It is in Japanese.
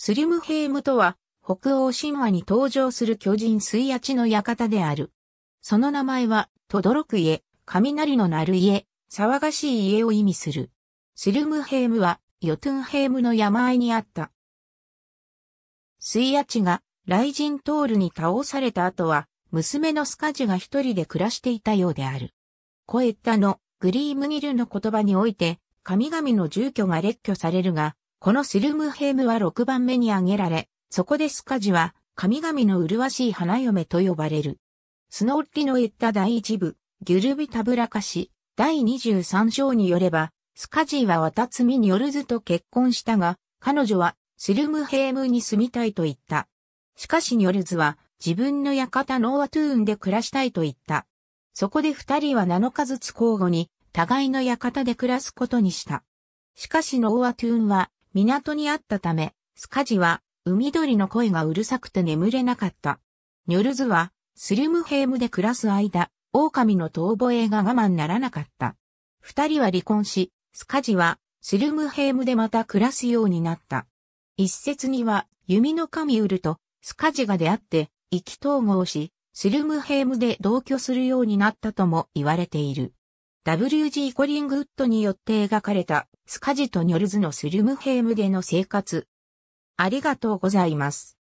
スリムヘイムとは、北欧神話に登場する巨人水八の館である。その名前は、とどろく家、雷の鳴る家、騒がしい家を意味する。スリムヘイムは、ヨトゥンヘイムの山あいにあった。水八が、雷神トールに倒された後は、娘のスカジが一人で暮らしていたようである。コエッタの、グリームギルの言葉において、神々の住居が列挙されるが、このスルムヘムは6番目に挙げられ、そこでスカジは、神々の麗しい花嫁と呼ばれる。スノーリの言った第一部、ギュルビタブラカシ、第23章によれば、スカジーはワタツミニョルズと結婚したが、彼女はスルムヘームに住みたいと言った。しかしニョルズは自分の館ノーアトゥーンで暮らしたいと言った。そこで二人は7日ずつ交互に互いの館で暮らすことにした。しかしノーアトゥーンは港にあったため、スカジは海鳥の声がうるさくて眠れなかった。ニョルズはスルムヘームで暮らす間、狼の遠吠えが我慢ならなかった。二人は離婚し、スカジはスルムヘームでまた暮らすようになった。一説には弓の神ウルとスカジが出会って意気統合し、スルムヘームで同居するようになったとも言われている。WG コリングウッドによって描かれたスカジとニョルズのスルムヘームでの生活。ありがとうございます。